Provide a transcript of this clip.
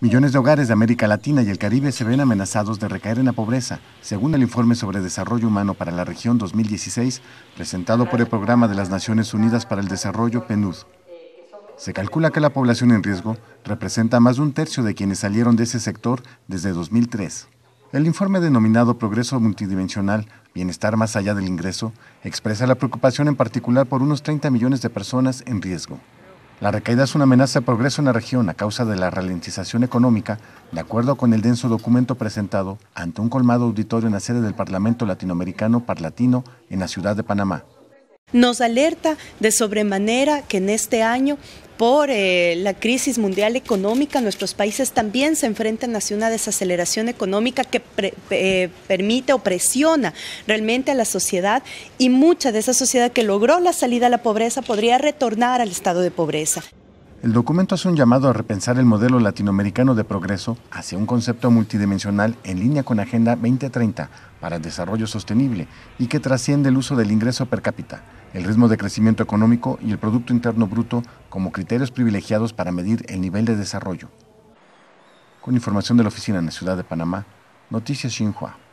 Millones de hogares de América Latina y el Caribe se ven amenazados de recaer en la pobreza, según el informe sobre desarrollo humano para la región 2016, presentado por el Programa de las Naciones Unidas para el Desarrollo, PNUD. Se calcula que la población en riesgo representa más de un tercio de quienes salieron de ese sector desde 2003. El informe denominado Progreso Multidimensional, Bienestar más allá del ingreso, expresa la preocupación en particular por unos 30 millones de personas en riesgo. La recaída es una amenaza de progreso en la región a causa de la ralentización económica, de acuerdo con el denso documento presentado ante un colmado auditorio en la sede del Parlamento Latinoamericano Parlatino en la ciudad de Panamá. Nos alerta de sobremanera que en este año por eh, la crisis mundial económica, nuestros países también se enfrentan hacia una desaceleración económica que eh, permite o presiona realmente a la sociedad y mucha de esa sociedad que logró la salida a la pobreza podría retornar al estado de pobreza. El documento hace un llamado a repensar el modelo latinoamericano de progreso hacia un concepto multidimensional en línea con Agenda 2030 para el desarrollo sostenible y que trasciende el uso del ingreso per cápita, el ritmo de crecimiento económico y el Producto Interno Bruto como criterios privilegiados para medir el nivel de desarrollo. Con información de la oficina en la ciudad de Panamá, Noticias Xinhua.